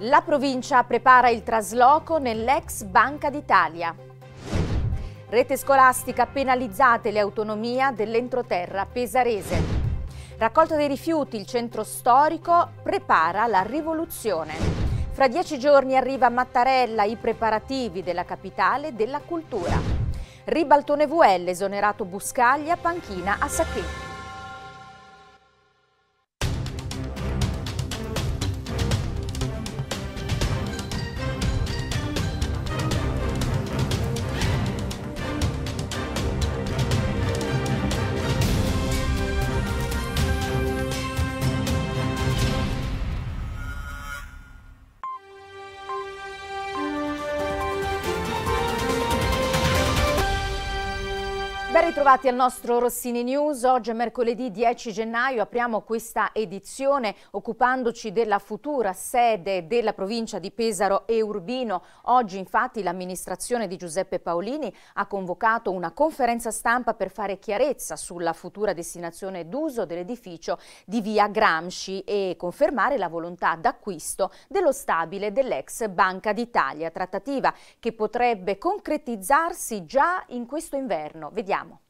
La provincia prepara il trasloco nell'ex Banca d'Italia. Rete scolastica penalizzate l'autonomia dell'entroterra pesarese. Raccolta dei rifiuti, il centro storico prepara la rivoluzione. Fra dieci giorni arriva a Mattarella i preparativi della capitale della cultura. Ribaltone VL, esonerato Buscaglia, panchina a Sacchetti. Bentrovati al nostro Rossini News. Oggi è mercoledì 10 gennaio, apriamo questa edizione occupandoci della futura sede della provincia di Pesaro e Urbino. Oggi infatti l'amministrazione di Giuseppe Paolini ha convocato una conferenza stampa per fare chiarezza sulla futura destinazione d'uso dell'edificio di via Gramsci e confermare la volontà d'acquisto dello stabile dell'ex Banca d'Italia, trattativa che potrebbe concretizzarsi già in questo inverno. Vediamo.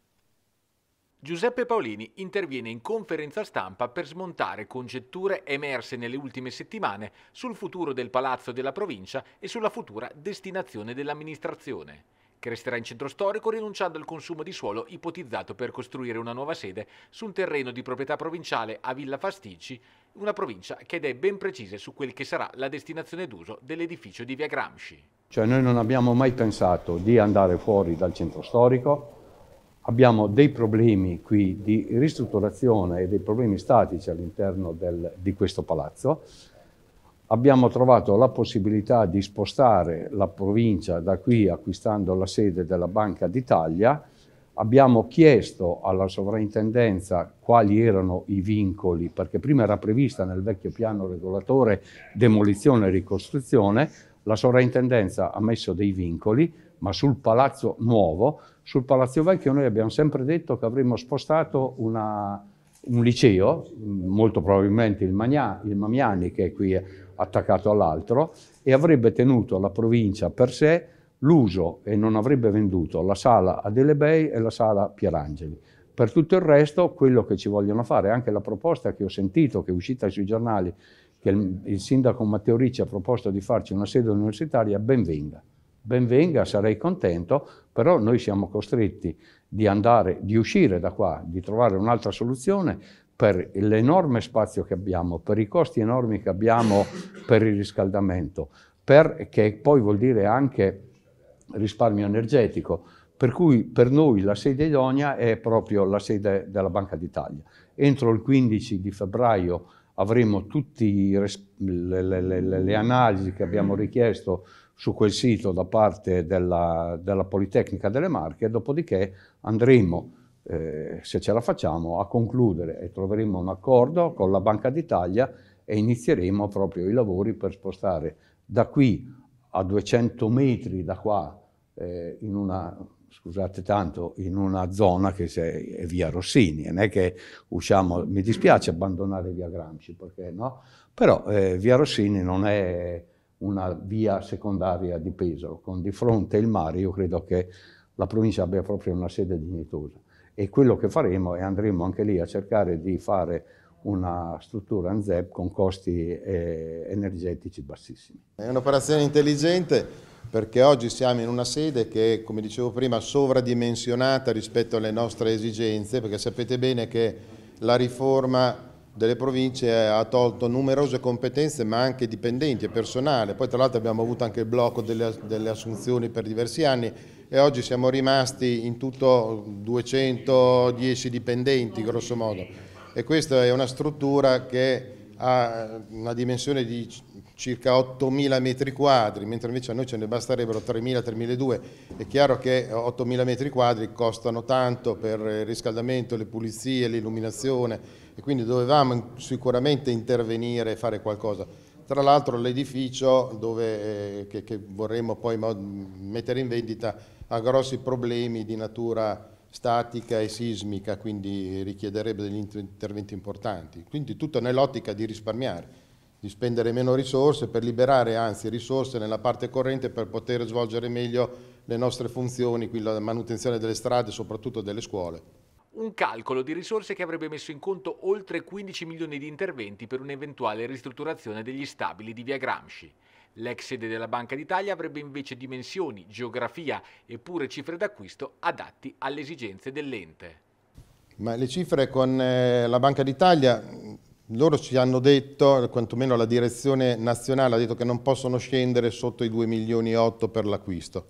Giuseppe Paolini interviene in conferenza stampa per smontare congetture emerse nelle ultime settimane sul futuro del palazzo della provincia e sulla futura destinazione dell'amministrazione, che resterà in centro storico rinunciando al consumo di suolo ipotizzato per costruire una nuova sede su un terreno di proprietà provinciale a Villa Fastici, una provincia che è ben precisa su quel che sarà la destinazione d'uso dell'edificio di Via Gramsci. Cioè noi non abbiamo mai pensato di andare fuori dal centro storico, abbiamo dei problemi qui di ristrutturazione e dei problemi statici all'interno di questo palazzo. Abbiamo trovato la possibilità di spostare la provincia da qui acquistando la sede della Banca d'Italia. Abbiamo chiesto alla sovrintendenza quali erano i vincoli, perché prima era prevista nel vecchio piano regolatore demolizione e ricostruzione, la sovrintendenza ha messo dei vincoli, ma sul palazzo nuovo sul Palazzo Vecchio noi abbiamo sempre detto che avremmo spostato una, un liceo, molto probabilmente il, Magna, il Mamiani che è qui attaccato all'altro, e avrebbe tenuto la provincia per sé l'uso e non avrebbe venduto la sala Adele Adelebei e la sala Pierangeli. Per tutto il resto, quello che ci vogliono fare, anche la proposta che ho sentito, che è uscita sui giornali, che il, il sindaco Matteo Ricci ha proposto di farci una sede universitaria, ben venga ben venga, sarei contento, però noi siamo costretti di andare, di uscire da qua, di trovare un'altra soluzione per l'enorme spazio che abbiamo, per i costi enormi che abbiamo per il riscaldamento, per, che poi vuol dire anche risparmio energetico. Per cui per noi la sede idonea è proprio la sede della Banca d'Italia. Entro il 15 di febbraio avremo tutte le, le, le, le analisi che abbiamo richiesto su quel sito da parte della, della Politecnica delle Marche, dopodiché andremo, eh, se ce la facciamo, a concludere e troveremo un accordo con la Banca d'Italia e inizieremo proprio i lavori per spostare da qui a 200 metri da qua, eh, in una scusate tanto, in una zona che è via Rossini, non è che usciamo, mi dispiace abbandonare via Gramsci, perché no? Però eh, via Rossini non è una via secondaria di peso, con di fronte il mare io credo che la provincia abbia proprio una sede dignitosa e quello che faremo è andremo anche lì a cercare di fare una struttura ANZEP con costi eh, energetici bassissimi. È un'operazione intelligente perché oggi siamo in una sede che è, come dicevo prima, sovradimensionata rispetto alle nostre esigenze, perché sapete bene che la riforma delle province eh, ha tolto numerose competenze ma anche dipendenti e personale, poi tra l'altro abbiamo avuto anche il blocco delle, delle, assunzioni per diversi anni e oggi siamo rimasti in tutto 210 dipendenti grosso modo e questa è una struttura che ha una dimensione di circa 8.000 metri quadri, mentre invece a noi ce ne basterebbero 3.000-3.200. È chiaro che 8.000 metri quadri costano tanto per il riscaldamento, le pulizie, l'illuminazione e quindi dovevamo sicuramente intervenire e fare qualcosa. Tra l'altro l'edificio eh, che, che, vorremmo poi mettere in vendita ha grossi problemi di natura statica e sismica, quindi richiederebbe degli interventi importanti. Quindi tutto nell'ottica di risparmiare di spendere meno risorse per liberare anzi risorse nella parte corrente per poter svolgere meglio le nostre funzioni, qui la manutenzione delle strade, e soprattutto delle scuole un calcolo di risorse che avrebbe messo in conto oltre 15 milioni di interventi per un'eventuale ristrutturazione degli stabili di via Gramsci. L'ex sede della Banca d'Italia avrebbe invece dimensioni, geografia e pure cifre d'acquisto adatti alle esigenze dell'ente. Ma le cifre con eh, la Banca d'Italia loro ci hanno detto, quantomeno la direzione nazionale ha detto che non possono scendere sotto i 2 milioni e 8 per l'acquisto.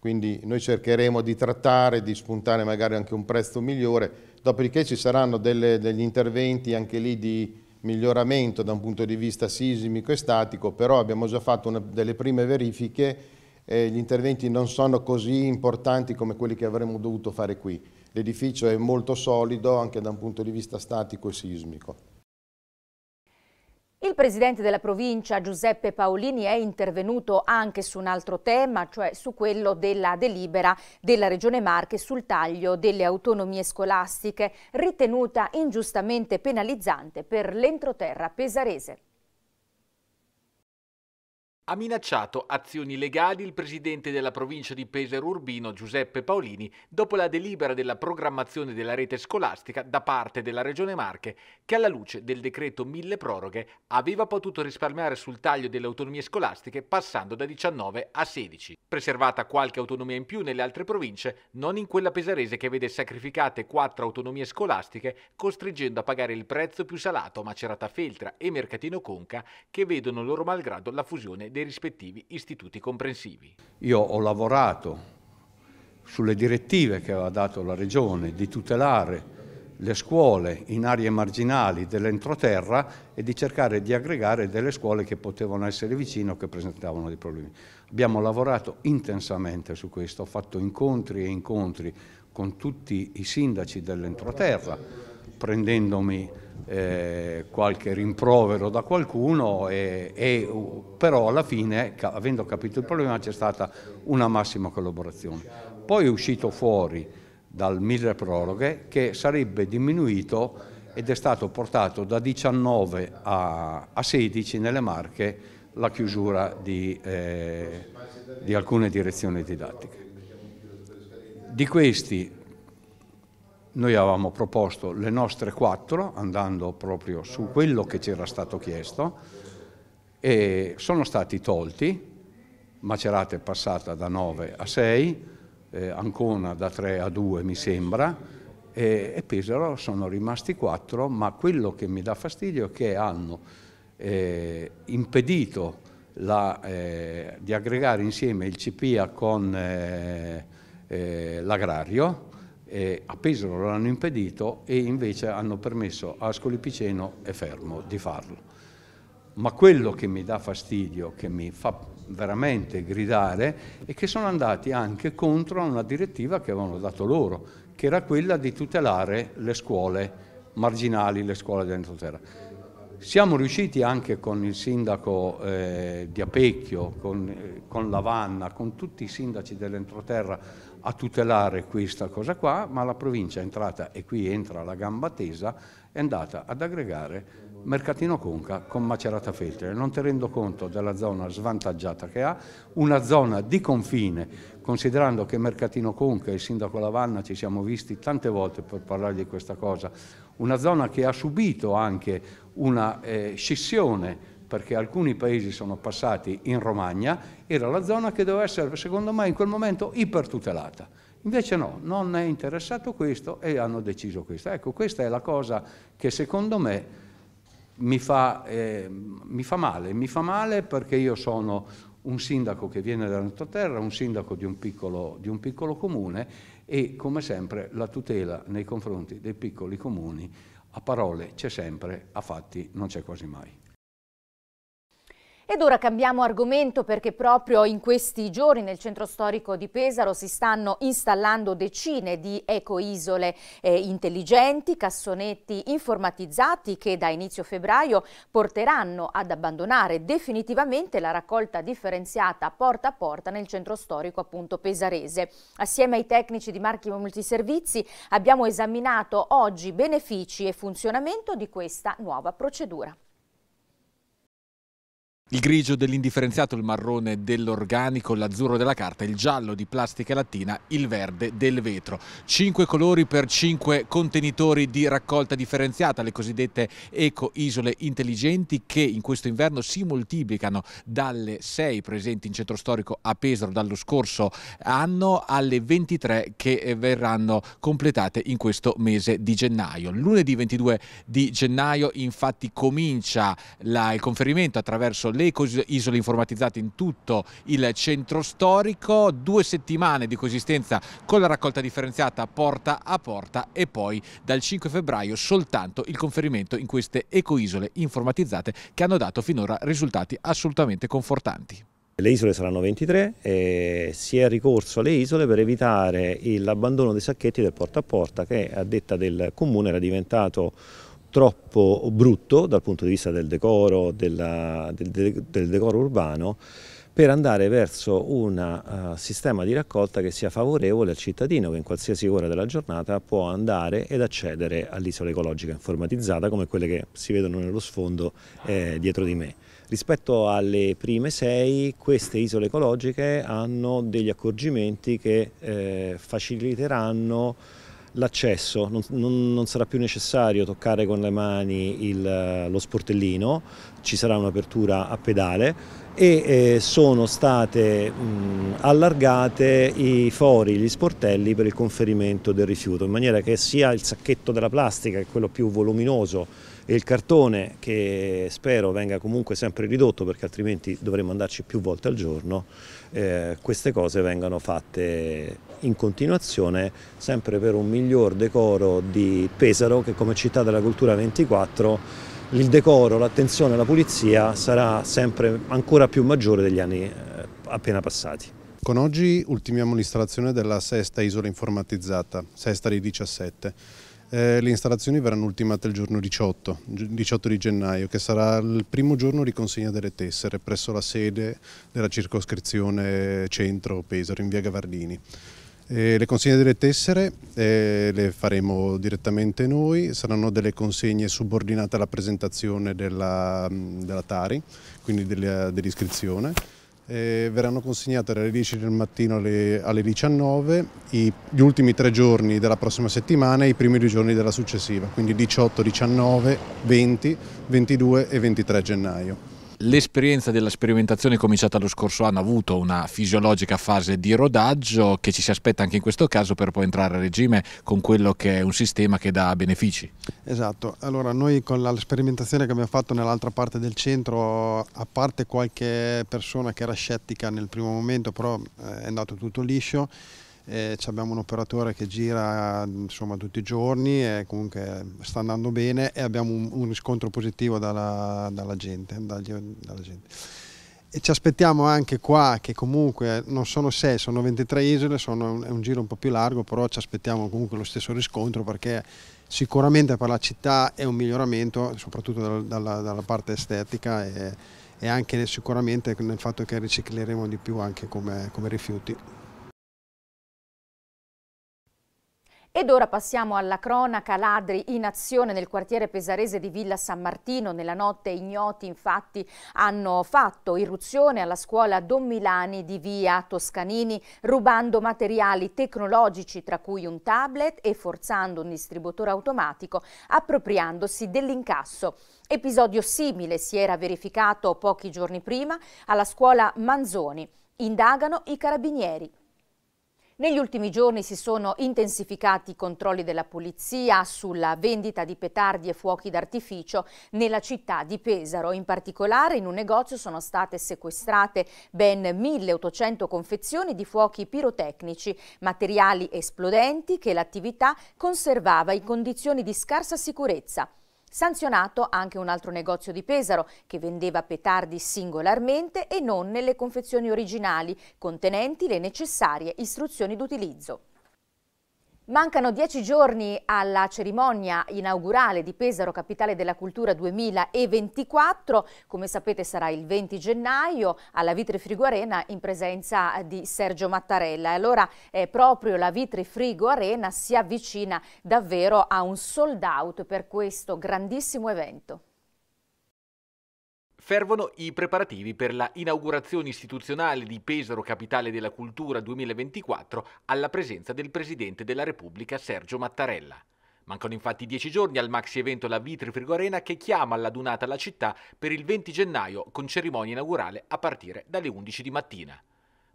Quindi noi cercheremo di trattare, di spuntare magari anche un prezzo migliore, dopodiché ci saranno delle, degli interventi anche lì di miglioramento da un punto di vista sismico e statico, però abbiamo già fatto una, delle prime verifiche e gli interventi non sono così importanti come quelli che avremmo dovuto fare qui. L'edificio è molto solido anche da un punto di vista statico e sismico. Il presidente della provincia Giuseppe Paolini è intervenuto anche su un altro tema, cioè su quello della delibera della Regione Marche sul taglio delle autonomie scolastiche, ritenuta ingiustamente penalizzante per l'entroterra pesarese ha minacciato azioni legali il presidente della provincia di Pesaro Urbino Giuseppe Paolini dopo la delibera della programmazione della rete scolastica da parte della Regione Marche che alla luce del decreto mille proroghe aveva potuto risparmiare sul taglio delle autonomie scolastiche passando da 19 a 16. Preservata qualche autonomia in più nelle altre province, non in quella pesarese che vede sacrificate quattro autonomie scolastiche costringendo a pagare il prezzo più salato Macerata Feltra e Mercatino Conca che vedono loro malgrado la fusione dei dei rispettivi istituti comprensivi. Io ho lavorato sulle direttive che aveva dato la Regione di tutelare le scuole in aree marginali dell'entroterra e di cercare di aggregare delle scuole che potevano essere vicine o che presentavano dei problemi. Abbiamo lavorato intensamente su questo, ho fatto incontri e incontri con tutti i sindaci dell'entroterra, prendendomi eh, qualche rimprovero da qualcuno, e, e, però alla fine, avendo capito il problema, c'è stata una massima collaborazione. Poi è uscito fuori dal mille proroghe che sarebbe diminuito ed è stato portato da 19 a, a 16 nelle marche la chiusura di, eh, di alcune direzioni didattiche. Di questi noi avevamo proposto le nostre quattro, andando proprio su quello che ci era stato chiesto, e sono stati tolti, Macerate è passata da 9 a 6, eh, Ancona da 3 a 2 mi sembra, e, e Pesaro sono rimasti 4, ma quello che mi dà fastidio è che hanno eh, impedito la, eh, di aggregare insieme il CPIA con eh, eh, l'agrario, eh, a Pesaro l'hanno impedito e invece hanno permesso a Ascoli Piceno e Fermo di farlo. Ma quello che mi dà fastidio, che mi fa veramente gridare, è che sono andati anche contro una direttiva che avevano dato loro, che era quella di tutelare le scuole marginali, le scuole dentro terra. Siamo riusciti anche con il sindaco eh, di Apecchio, con, eh, con, Lavanna, con tutti i sindaci dell'entroterra a tutelare questa cosa qua, ma la provincia è entrata, e qui entra la gamba tesa, è andata ad aggregare Mercatino Conca con Macerata Feltre, non tenendo conto della zona svantaggiata che ha, una zona di confine, considerando che Mercatino Conca e il sindaco Lavanna ci siamo visti tante volte per parlare di questa cosa, una zona che ha subito anche una eh, scissione perché alcuni paesi sono passati in Romagna, era la zona che doveva essere, secondo me, in quel momento ipertutelata. Invece no, non è interessato questo e hanno deciso questo. Ecco, questa è la cosa che secondo me mi fa, eh, mi fa male. Mi fa male perché io sono un sindaco che viene dalla terra, un sindaco di un, piccolo, di un piccolo comune e come sempre la tutela nei confronti dei piccoli comuni a parole c'è sempre, a fatti non c'è quasi mai. Ed ora cambiamo argomento perché proprio in questi giorni nel centro storico di Pesaro si stanno installando decine di ecoisole eh, intelligenti, cassonetti informatizzati che da inizio febbraio porteranno ad abbandonare definitivamente la raccolta differenziata porta a porta nel centro storico appunto pesarese. Assieme ai tecnici di Marchi Multiservizi abbiamo esaminato oggi benefici e funzionamento di questa nuova procedura. Il grigio dell'indifferenziato, il marrone dell'organico, l'azzurro della carta, il giallo di plastica e lattina, il verde del vetro. Cinque colori per cinque contenitori di raccolta differenziata, le cosiddette eco-isole intelligenti che in questo inverno si moltiplicano dalle sei presenti in centro storico a Pesaro dallo scorso anno alle 23 che eh, verranno completate in questo mese di gennaio. Lunedì 22 di gennaio infatti comincia la, il conferimento attraverso le le isole informatizzate in tutto il centro storico, due settimane di coesistenza con la raccolta differenziata porta a porta e poi dal 5 febbraio soltanto il conferimento in queste ecoisole informatizzate che hanno dato finora risultati assolutamente confortanti. Le isole saranno 23 e si è ricorso alle isole per evitare l'abbandono dei sacchetti del porta a porta che a detta del comune era diventato troppo brutto dal punto di vista del decoro, della, del, del decoro urbano per andare verso un uh, sistema di raccolta che sia favorevole al cittadino che in qualsiasi ora della giornata può andare ed accedere all'isola ecologica informatizzata come quelle che si vedono nello sfondo eh, dietro di me. Rispetto alle prime sei, queste isole ecologiche hanno degli accorgimenti che eh, faciliteranno l'accesso, non, non, non, sarà più necessario toccare con le mani il, lo sportellino, ci sarà un'apertura a pedale e eh, sono state mh, allargate i fori, gli sportelli per il conferimento del rifiuto, in maniera che sia il sacchetto della plastica, che è quello più voluminoso, e il cartone, che spero venga comunque sempre ridotto perché altrimenti dovremmo andarci più volte al giorno, eh, queste cose vengano fatte in continuazione sempre per un miglior decoro di Pesaro che come città della cultura 24 il decoro, l'attenzione la pulizia sarà sempre ancora più maggiore degli anni eh, appena passati. Con oggi ultimiamo l'installazione della sesta isola informatizzata, sesta dei 17. Eh, le installazioni verranno ultimate il giorno 18, 18 di gennaio, che sarà il primo giorno di consegna delle tessere presso la sede della circoscrizione centro Pesaro in via Gavardini. Eh, le consegne delle tessere eh, le faremo direttamente noi, saranno delle consegne subordinate alla presentazione della, mm, della Tari, quindi eh, dell'iscrizione. Dell eh, verranno consegnate dalle 10 del mattino alle, alle 19 i, gli ultimi tre giorni della prossima settimana e i primi due giorni della successiva, quindi 18, 19, 20, 22 e 23 gennaio l'esperienza della sperimentazione cominciata lo scorso anno ha avuto una fisiologica fase di rodaggio che ci si aspetta anche in questo caso per poi entrare a regime con quello che è un sistema che dà benefici. Esatto, allora noi con la sperimentazione che abbiamo fatto nell'altra parte del centro, a parte qualche persona che era scettica nel primo momento, però eh, è andato tutto liscio, eh, abbiamo un operatore che gira insomma, tutti i giorni e comunque sta andando bene e abbiamo un, un riscontro positivo dalla, dalla, gente, dalla, dalla, gente, E ci aspettiamo anche qua che comunque non sono 6, sono 23 isole, sono un, è un giro un po' più largo, però ci aspettiamo comunque lo stesso riscontro perché sicuramente per la città è un miglioramento, soprattutto dalla, dalla parte estetica. E, e anche sicuramente nel fatto che ricicleremo di più anche come, come rifiuti. Ed ora passiamo alla cronaca ladri in azione nel quartiere pesarese di Villa San Martino. Nella notte ignoti infatti hanno fatto irruzione alla scuola Don Milani di via Toscanini rubando materiali tecnologici tra cui un tablet e forzando un distributore automatico appropriandosi dell'incasso. Episodio simile si era verificato pochi giorni prima alla scuola Manzoni. Indagano i carabinieri. Negli ultimi giorni si sono intensificati i controlli della polizia sulla vendita di petardi e fuochi d'artificio nella città di Pesaro. In particolare in un negozio sono state sequestrate ben 1800 confezioni di fuochi pirotecnici, materiali esplodenti che l'attività conservava in condizioni di scarsa sicurezza. Sanzionato anche un altro negozio di Pesaro che vendeva petardi singolarmente e non nelle confezioni originali, contenenti le necessarie istruzioni d'utilizzo. Mancano dieci giorni alla cerimonia inaugurale di Pesaro, capitale della cultura 2024. Come sapete sarà il 20 gennaio alla Vitre Frigo Arena in presenza di Sergio Mattarella. E Allora eh, proprio la Vitre Frigo Arena si avvicina davvero a un sold out per questo grandissimo evento fervono i preparativi per la inaugurazione istituzionale di Pesaro Capitale della Cultura 2024 alla presenza del Presidente della Repubblica Sergio Mattarella. Mancano infatti dieci giorni al maxi evento La Vitri Frigorena che chiama alla all'adunata la città per il 20 gennaio con cerimonia inaugurale a partire dalle 11 di mattina.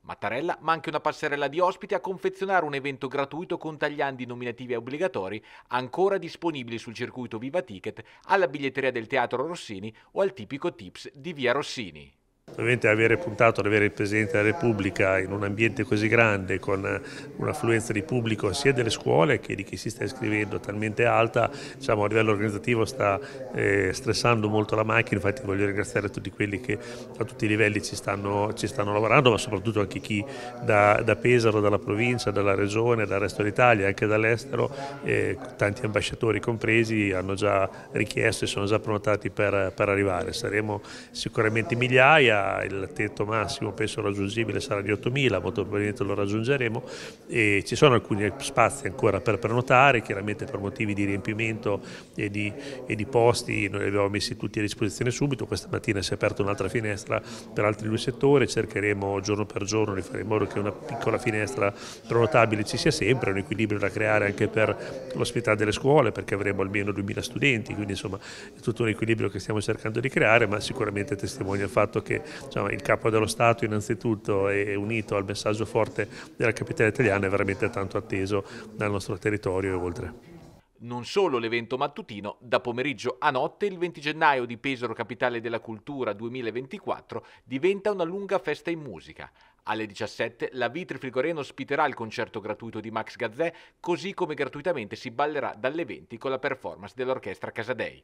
Mattarella, ma anche una passerella di ospiti a confezionare un evento gratuito con tagliandi nominativi e obbligatori ancora disponibili sul circuito Viva Ticket, alla biglietteria del Teatro Rossini o al tipico Tips di Via Rossini. Ovviamente avere puntato ad avere il Presidente della Repubblica in un ambiente così grande con eh, un'affluenza di pubblico sia delle scuole che di chi si sta iscrivendo talmente alta, diciamo, a livello organizzativo sta eh, stressando molto la macchina, infatti voglio ringraziare tutti quelli che a tutti i livelli ci stanno, ci stanno lavorando, ma soprattutto anche chi da, da, Pesaro, dalla provincia, dalla regione, dal resto d'Italia, anche dall'estero, eh, tanti ambasciatori compresi hanno già richiesto e sono già prenotati per, per arrivare, saremo sicuramente migliaia. Lombardia il tetto massimo penso raggiungibile sarà di 8.000, molto probabilmente lo raggiungeremo e ci sono alcuni spazi ancora per prenotare, chiaramente per motivi di riempimento e di, e di posti noi li abbiamo messi tutti a disposizione subito, questa mattina si è aperta un'altra finestra per altri due settori, cercheremo giorno per giorno di fare in modo che una piccola finestra prenotabile ci sia sempre, un equilibrio da creare anche per l'ospitalità delle scuole perché avremo almeno 2.000 studenti, quindi insomma è tutto un equilibrio che stiamo cercando di creare ma sicuramente testimonia il fatto che Insomma, il Capo dello Stato innanzitutto è unito al messaggio forte della capitale italiana è veramente tanto atteso dal nostro territorio e oltre. Non solo l'evento mattutino, da pomeriggio a notte il 20 gennaio di Pesaro Capitale della Cultura 2024 diventa una lunga festa in musica. Alle 17 la Vitri Frigoreno ospiterà il concerto gratuito di Max Gazzè, così come gratuitamente si ballerà dalle 20 con la performance dell'orchestra Casadei.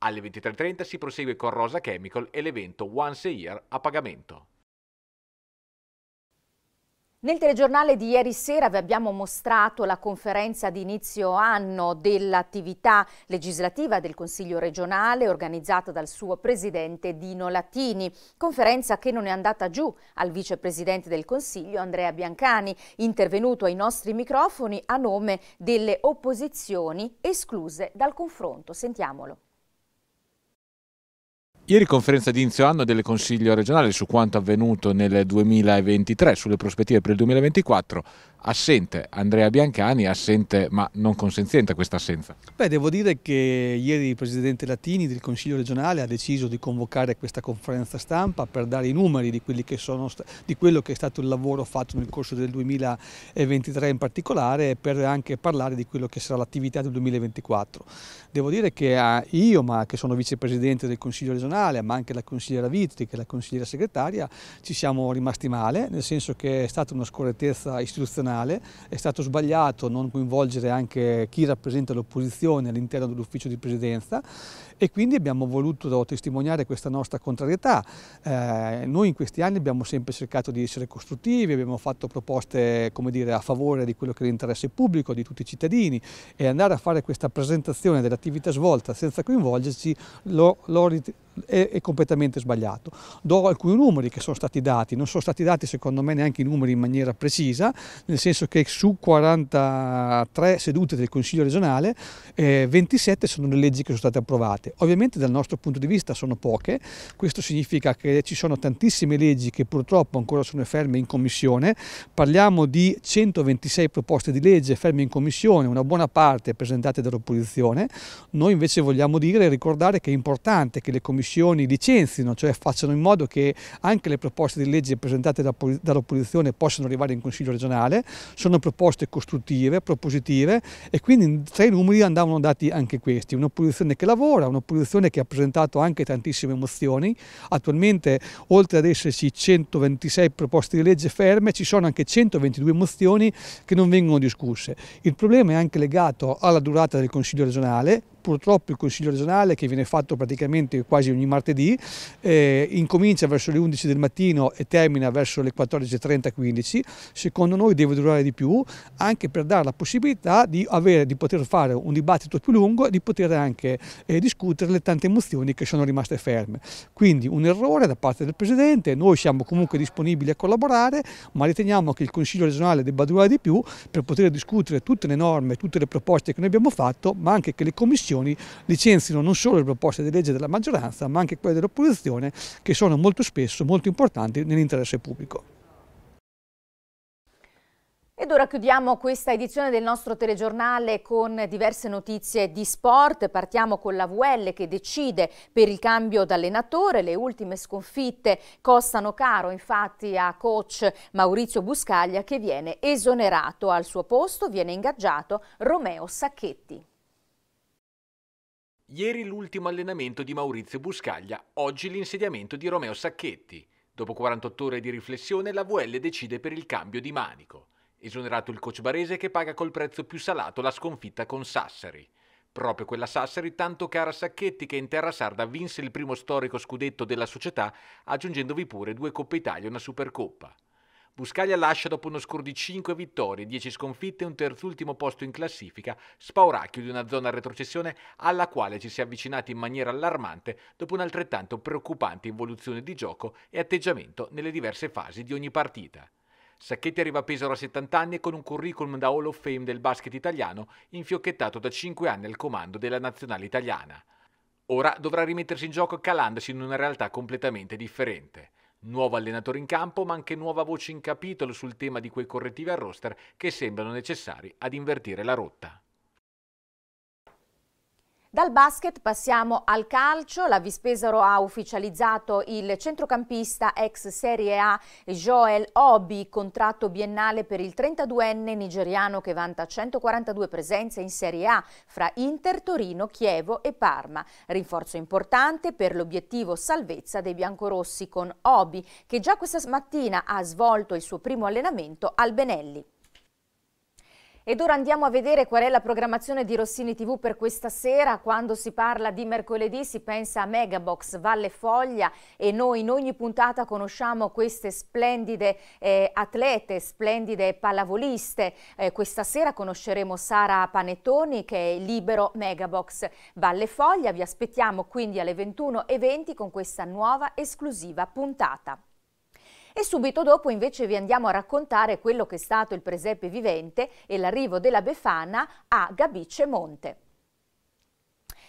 Alle 23.30 si prosegue con Rosa Chemical e l'evento Once a Year a pagamento. Nel telegiornale di ieri sera vi abbiamo mostrato la conferenza di inizio anno dell'attività legislativa del Consiglio regionale organizzata dal suo presidente Dino Latini, conferenza che non è andata giù al vicepresidente del Consiglio Andrea Biancani, intervenuto ai nostri microfoni a nome delle opposizioni escluse dal confronto. Sentiamolo. Ieri conferenza di inizio anno del Consiglio regionale su quanto avvenuto nel 2023, sulle prospettive per il 2024 assente Andrea Biancani, assente ma non consenziente questa assenza. Beh, devo dire che ieri il Presidente Latini del Consiglio regionale ha deciso di convocare questa conferenza stampa per dare i numeri di, che sono, di quello che è stato il lavoro fatto nel corso del 2023 in particolare e per anche parlare di quello che sarà l'attività del 2024. Devo dire che ah, io, ma che sono Vicepresidente del Consiglio regionale, ma anche la consigliera Vitti, che è la consigliera segretaria, ci siamo rimasti male, nel senso che è stata una scorrettezza istituzionale nazionale, è stato sbagliato non coinvolgere anche chi rappresenta l'opposizione all'interno dell'ufficio di presidenza e quindi abbiamo voluto testimoniare questa nostra contrarietà. Eh, noi in questi anni abbiamo sempre cercato di essere costruttivi, abbiamo fatto proposte dire, a favore di quello che è l'interesse pubblico, di tutti i cittadini e andare a fare questa presentazione dell'attività svolta senza coinvolgerci lo, lo è, è, completamente sbagliato. Do alcuni numeri che sono stati dati, non sono stati dati secondo me neanche i numeri in maniera precisa, nel senso che su 43 sedute del Consiglio regionale eh, 27 sono le leggi che sono state approvate sbagliate. Ovviamente dal nostro punto di vista sono poche, questo significa che ci sono tantissime leggi che purtroppo ancora sono ferme in commissione, parliamo di 126 proposte di legge ferme in commissione, una buona parte presentate dall'opposizione, noi invece vogliamo dire e ricordare che è importante che le commissioni licenzino, cioè facciano in modo che anche le proposte di legge presentate dall'opposizione possano arrivare in Consiglio regionale, sono proposte costruttive, propositive e quindi tra i numeri andavano dati anche questi, un'opposizione che lavora, una un'opposizione che ha presentato anche tantissime mozioni, attualmente oltre ad esserci 126 proposte di legge ferme ci sono anche 122 mozioni che non vengono discusse. Il problema è anche legato alla durata del Consiglio regionale, purtroppo il Consiglio regionale che viene fatto praticamente quasi ogni martedì, eh, incomincia verso le 11 del mattino e termina verso le 14.30-15, secondo noi deve durare di più anche per dare la possibilità di, avere, di poter fare un dibattito più lungo e di poter anche eh, discutere le tante emozioni che sono rimaste ferme. Quindi un errore da parte del Presidente, noi siamo comunque disponibili a collaborare, ma riteniamo che il Consiglio regionale debba durare di più per poter discutere tutte le norme, tutte le proposte che noi abbiamo fatto, ma anche che le commissioni commissioni licenzino non solo le proposte di legge della maggioranza ma anche quelle dell'opposizione che sono molto spesso molto importanti nell'interesse pubblico. Ed ora chiudiamo questa edizione del nostro telegiornale con diverse notizie di sport. Partiamo con la VL che decide per il cambio d'allenatore. Le ultime sconfitte costano caro infatti a coach Maurizio Buscaglia che viene esonerato. Al suo posto viene ingaggiato Romeo Sacchetti. Ieri l'ultimo allenamento di Maurizio Buscaglia, oggi l'insediamento di Romeo Sacchetti. Dopo 48 ore di riflessione la VL decide per il cambio di manico. Esonerato il coach barese che paga col prezzo più salato la sconfitta con Sassari. Proprio quella Sassari tanto cara a Sacchetti che in terra sarda vinse il primo storico scudetto della società aggiungendovi pure due Coppe Italia e una Supercoppa. Buscaglia lascia dopo uno score di 5 vittorie, 10 sconfitte e un terzultimo posto in classifica, spauracchio di una zona retrocessione alla quale ci si è avvicinati in maniera allarmante dopo un'altrettanto preoccupante involuzione di gioco e atteggiamento nelle diverse fasi di ogni partita. Sacchetti arriva a Pesaro a 70 anni e con un curriculum da Hall of Fame del basket italiano, infiocchettato da 5 anni al comando della nazionale italiana. Ora dovrà rimettersi in gioco calandosi in una realtà completamente differente. Nuovo allenatore in campo, ma anche nuova voce in capitolo sul tema di quei correttivi al roster che sembrano necessari ad invertire la rotta. Dal basket passiamo al calcio, la Vispesaro ha ufficializzato il centrocampista ex Serie A Joel Obi, contratto biennale per il 32enne nigeriano che vanta 142 presenze in Serie A fra Inter, Torino, Chievo e Parma. Rinforzo importante per l'obiettivo salvezza dei biancorossi con Obi, che già questa mattina ha svolto il suo primo allenamento al Benelli. Ed ora andiamo a vedere qual è la programmazione di Rossini TV per questa sera. Quando si parla di mercoledì si pensa a Megabox, Valle Foglia e noi in ogni puntata conosciamo queste splendide eh, atlete, splendide pallavoliste. Eh, questa sera conosceremo Sara Panettoni che è libero Megabox Valle Foglia. Vi aspettiamo quindi alle 21.20 con questa nuova esclusiva puntata. E subito dopo invece vi andiamo a raccontare quello che è stato il presepe vivente e l'arrivo della Befana a Gabice Monte.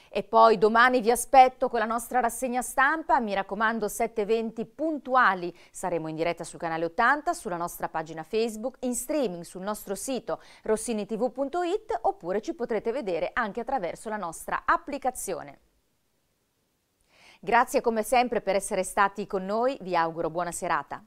E poi domani vi aspetto con la nostra rassegna stampa, mi raccomando 7.20 puntuali, saremo in diretta sul canale 80, sulla nostra pagina Facebook, in streaming sul nostro sito rossinitv.it oppure ci potrete vedere anche attraverso la nostra applicazione. Grazie come sempre per essere stati con noi, vi auguro buona serata.